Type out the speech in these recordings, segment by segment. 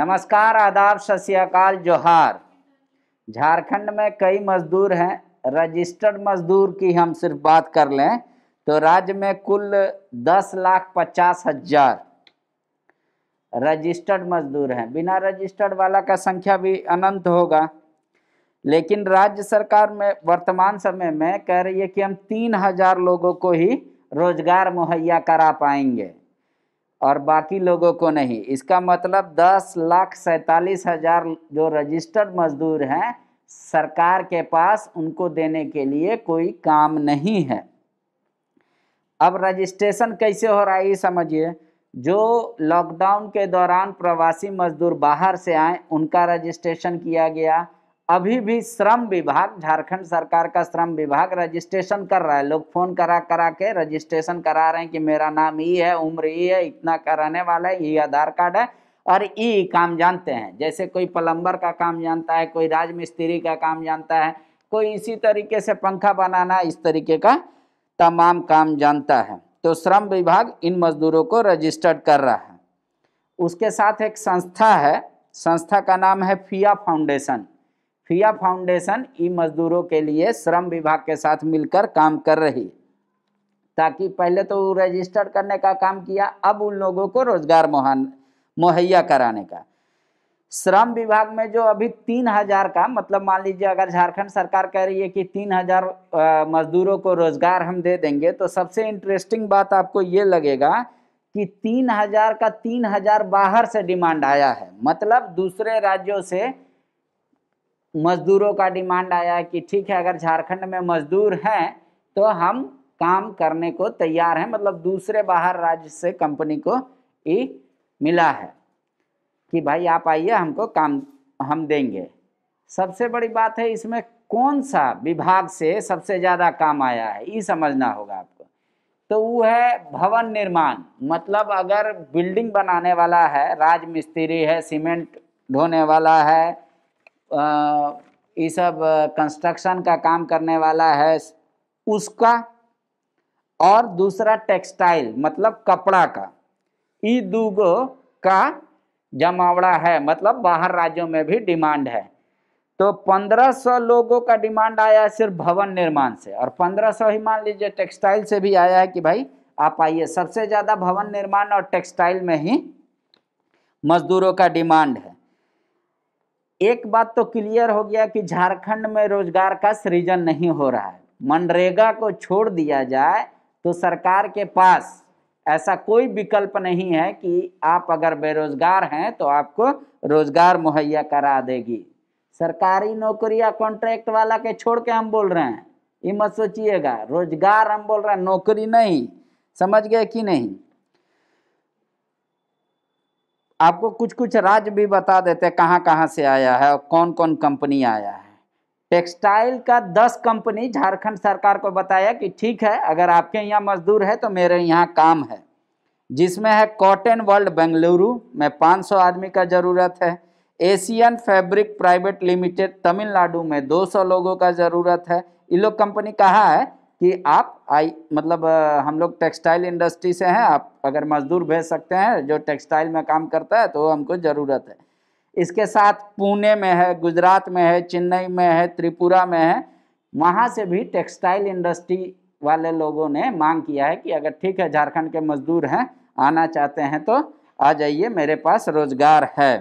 नमस्कार आदाब सत्याकाल जोहार झारखंड में कई मजदूर हैं रजिस्टर्ड मजदूर की हम सिर्फ बात कर लें तो राज्य में कुल दस लाख पचास हजार रजिस्टर्ड मजदूर हैं बिना रजिस्टर्ड वाला का संख्या भी अनंत होगा लेकिन राज्य सरकार में वर्तमान समय में कह रही है कि हम तीन हजार लोगों को ही रोजगार मुहैया करा पाएंगे और बाकी लोगों को नहीं इसका मतलब दस लाख सैतालीस हजार जो रजिस्टर्ड मजदूर हैं सरकार के पास उनको देने के लिए कोई काम नहीं है अब रजिस्ट्रेशन कैसे हो रहा है ये समझिए जो लॉकडाउन के दौरान प्रवासी मजदूर बाहर से आए उनका रजिस्ट्रेशन किया गया अभी भी श्रम विभाग झारखंड सरकार का श्रम विभाग रजिस्ट्रेशन कर रहा है लोग फोन करा करा के रजिस्ट्रेशन करा रहे हैं कि मेरा नाम ये है उम्र ये है इतना का रहने वाला है ये आधार कार्ड है और ये काम जानते हैं जैसे कोई प्लम्बर का काम जानता है कोई राजमिस्त्री का काम जानता है कोई इसी तरीके से पंखा बनाना इस तरीके का तमाम काम जानता है तो श्रम विभाग इन मजदूरों को रजिस्टर्ड कर रहा है उसके साथ एक संस्था है संस्था का नाम है फिया फाउंडेशन फिया फाउंडेशन इन मजदूरों के लिए श्रम विभाग के साथ मिलकर काम कर रही ताकि पहले तो रजिस्टर करने का काम किया अब उन लोगों को रोजगार मुहैया कराने का श्रम विभाग में जो अभी तीन हजार का मतलब मान लीजिए अगर झारखंड सरकार कह रही है कि तीन हजार मजदूरों को रोजगार हम दे देंगे तो सबसे इंटरेस्टिंग बात आपको ये लगेगा कि तीन हजार का तीन हजार बाहर से डिमांड आया है मतलब दूसरे राज्यों से मजदूरों का डिमांड आया कि ठीक है अगर झारखंड में मजदूर हैं तो हम काम करने को तैयार हैं मतलब दूसरे बाहर राज्य से कंपनी को ये मिला है कि भाई आप आइए हमको काम हम देंगे सबसे बड़ी बात है इसमें कौन सा विभाग से सबसे ज़्यादा काम आया है ये समझना होगा आपको तो वो है भवन निर्माण मतलब अगर बिल्डिंग बनाने वाला है राजमिस्त्री है सीमेंट ढोने वाला है ये सब कंस्ट्रक्शन का काम करने वाला है उसका और दूसरा टेक्सटाइल मतलब कपड़ा का ये दूगो का जमावड़ा है मतलब बाहर राज्यों में भी डिमांड है तो 1500 लोगों का डिमांड आया है सिर्फ भवन निर्माण से और 1500 ही मान लीजिए टेक्सटाइल से भी आया है कि भाई आप आइए सबसे ज़्यादा भवन निर्माण और टेक्सटाइल में ही मजदूरों का डिमांड है एक बात तो क्लियर हो गया कि झारखंड में रोजगार का सृजन नहीं हो रहा है मनरेगा को छोड़ दिया जाए तो सरकार के पास ऐसा कोई विकल्प नहीं है कि आप अगर बेरोजगार हैं तो आपको रोजगार मुहैया करा देगी सरकारी नौकरी या कॉन्ट्रैक्ट वाला के छोड़ के हम बोल रहे हैं ये मत सोचिएगा रोजगार हम बोल रहे हैं नौकरी नहीं समझ गए कि नहीं आपको कुछ कुछ राज्य भी बता देते हैं कहाँ कहाँ से आया है और कौन कौन कंपनी आया है टेक्सटाइल का दस कंपनी झारखंड सरकार को बताया कि ठीक है अगर आपके यहाँ मजदूर है तो मेरे यहाँ काम है जिसमें है कॉटन वर्ल्ड बेंगलुरु में 500 आदमी का ज़रूरत है Asian fabric private limited Tamil Nadu में 200 लोगों का ज़रूरत है ये लोग कंपनी कहाँ है कि आप आई मतलब हम लोग टेक्सटाइल इंडस्ट्री से हैं आप अगर मजदूर भेज सकते हैं जो टेक्सटाइल में काम करता है तो हमको ज़रूरत है इसके साथ पुणे में है गुजरात में है चेन्नई में है त्रिपुरा में है वहाँ से भी टेक्सटाइल इंडस्ट्री वाले लोगों ने मांग किया है कि अगर ठीक है झारखंड के मजदूर हैं आना चाहते हैं तो आ जाइए मेरे पास रोज़गार है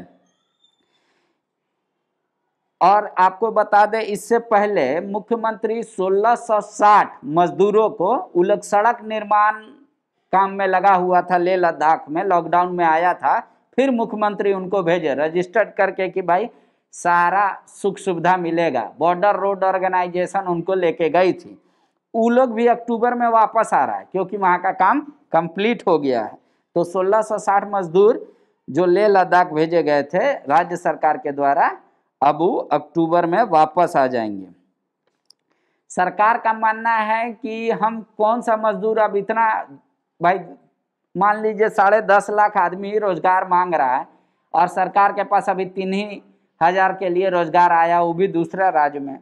और आपको बता दें इससे पहले मुख्यमंत्री 1660 मजदूरों को उलग सड़क निर्माण काम में लगा हुआ था लेह लद्दाख में लॉकडाउन में आया था फिर मुख्यमंत्री उनको भेजे रजिस्टर्ड करके कि भाई सारा सुख सुविधा मिलेगा बॉर्डर रोड ऑर्गेनाइजेशन उनको लेके गई थी वो लोग भी अक्टूबर में वापस आ रहा है क्योंकि वहाँ का काम कंप्लीट हो गया है तो 1660 मजदूर जो लेह लद्दाख भेजे गए थे राज्य सरकार के द्वारा अब वो अक्टूबर में वापस आ जाएंगे सरकार का मानना है कि हम कौन सा मजदूर अब इतना भाई मान लीजिए साढ़े दस लाख आदमी रोजगार मांग रहा है और सरकार के पास अभी तीन ही हजार के लिए रोजगार आया वो भी दूसरे राज्य में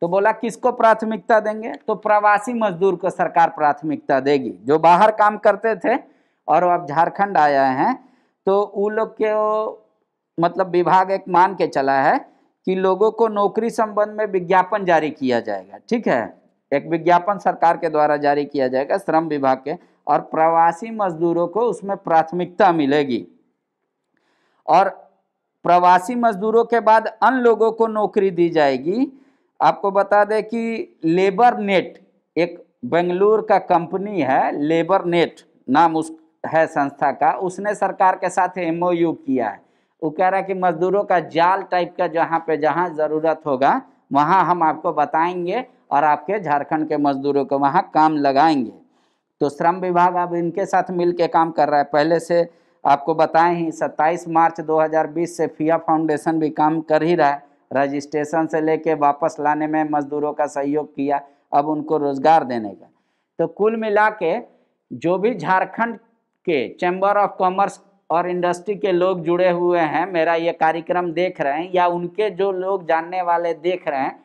तो बोला किसको प्राथमिकता देंगे तो प्रवासी मजदूर को सरकार प्राथमिकता देगी जो बाहर काम करते थे और अब झारखंड आया हैं तो उन लोग के मतलब विभाग एक मान के चला है कि लोगों को नौकरी संबंध में विज्ञापन जारी किया जाएगा ठीक है एक विज्ञापन सरकार के द्वारा जारी किया जाएगा श्रम विभाग के और प्रवासी मजदूरों को उसमें प्राथमिकता मिलेगी और प्रवासी मजदूरों के बाद अन्य लोगों को नौकरी दी जाएगी आपको बता दें कि लेबर नेट एक बेंगलुरु का कंपनी है लेबर नेट नाम उस है संस्था का उसने सरकार के साथ एमओयू किया है वो कह रहा है कि मजदूरों का जाल टाइप का जहाँ पे जहाँ ज़रूरत होगा वहाँ हम आपको बताएंगे और आपके झारखंड के मजदूरों को वहाँ काम लगाएंगे तो श्रम विभाग अब इनके साथ मिल के काम कर रहा है पहले से आपको बताएं ही 27 मार्च 2020 से फिया फाउंडेशन भी काम कर ही रहा है रजिस्ट्रेशन से लेके वापस लाने में मजदूरों का सहयोग किया अब उनको रोजगार देने का तो कुल मिला के जो भी झारखंड के चैम्बर ऑफ कॉमर्स और इंडस्ट्री के लोग जुड़े हुए हैं मेरा ये कार्यक्रम देख रहे हैं या उनके जो लोग जानने वाले देख रहे हैं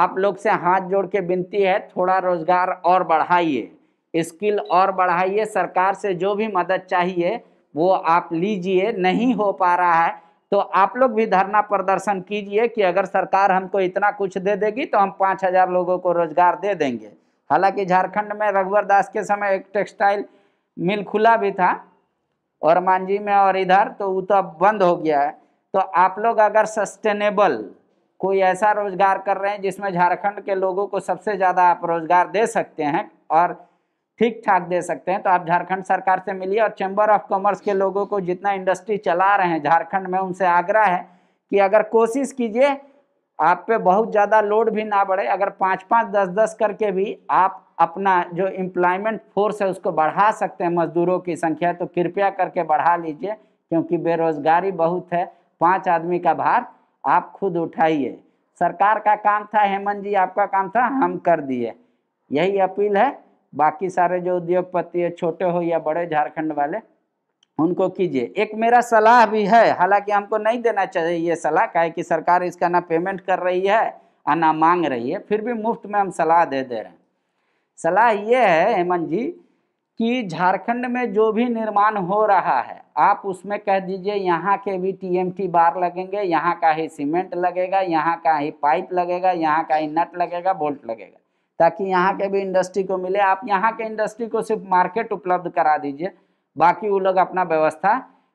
आप लोग से हाथ जोड़ के विनती है थोड़ा रोजगार और बढ़ाइए स्किल और बढ़ाइए सरकार से जो भी मदद चाहिए वो आप लीजिए नहीं हो पा रहा है तो आप लोग भी धरना प्रदर्शन कीजिए कि अगर सरकार हमको इतना कुछ दे देगी तो हम पाँच हजार लोगों को रोजगार दे देंगे हालांकि झारखंड में रघुवर दास के समय एक टेक्सटाइल मिल खुला भी था और मांझी में और इधर तो वो तो अब बंद हो गया है तो आप लोग अगर सस्टेनेबल कोई ऐसा रोजगार कर रहे हैं जिसमें झारखंड के लोगों को सबसे ज़्यादा आप रोजगार दे सकते हैं और ठीक ठाक दे सकते हैं तो आप झारखंड सरकार से मिलिए और चैम्बर ऑफ कॉमर्स के लोगों को जितना इंडस्ट्री चला रहे हैं झारखंड में उनसे आग्रह है कि अगर कोशिश कीजिए आप पे बहुत ज़्यादा लोड भी ना बढ़े अगर पाँच पाँच दस दस करके भी आप अपना जो एम्प्लॉयमेंट फोर्स है उसको बढ़ा सकते हैं मजदूरों की संख्या तो कृपया करके बढ़ा लीजिए क्योंकि बेरोजगारी बहुत है पाँच आदमी का भार आप खुद उठाइए सरकार का काम था हेमंत जी आपका काम था हम कर दिए यही अपील है बाकी सारे जो उद्योगपति है छोटे हो या बड़े झारखंड वाले उनको कीजिए एक मेरा सलाह भी है हालांकि हमको नहीं देना चाहिए ये सलाह का है कि सरकार इसका ना पेमेंट कर रही है और ना मांग रही है फिर भी मुफ्त में हम सलाह दे दे रहे हैं सलाह ये है हेमंत जी कि झारखंड में जो भी निर्माण हो रहा है आप उसमें कह दीजिए यहाँ के भी टीएमटी बार लगेंगे यहाँ का ही सीमेंट लगेगा यहाँ का ही पाइप लगेगा यहाँ का ही नट लगेगा बोल्ट लगेगा ताकि यहाँ के भी इंडस्ट्री को मिले आप यहाँ के इंडस्ट्री को सिर्फ मार्केट उपलब्ध करा दीजिए बाकी वो लोग अपना व्यवस्था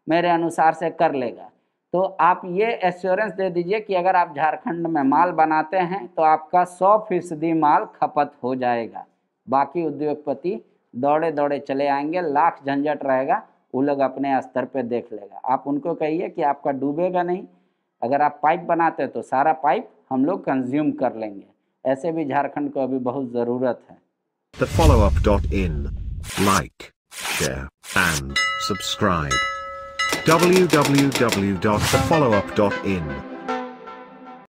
मेरे अनुसार से कर लेगा तो आप ये एश्योरेंस दे दीजिए कि अगर आप झारखंड में माल बनाते हैं तो आपका सौ फीसदी माल खपत हो जाएगा बाकी उद्योगपति दौड़े दौड़े चले आएंगे लाख झंझट रहेगा वो लोग अपने स्तर पे देख लेगा आप उनको कहिए कि आपका डूबेगा नहीं अगर आप पाइप बनाते हैं तो सारा पाइप हम लोग कंज्यूम कर लेंगे ऐसे भी झारखंड को अभी बहुत ज़रूरत है share, and subscribe. www.thefollowup.in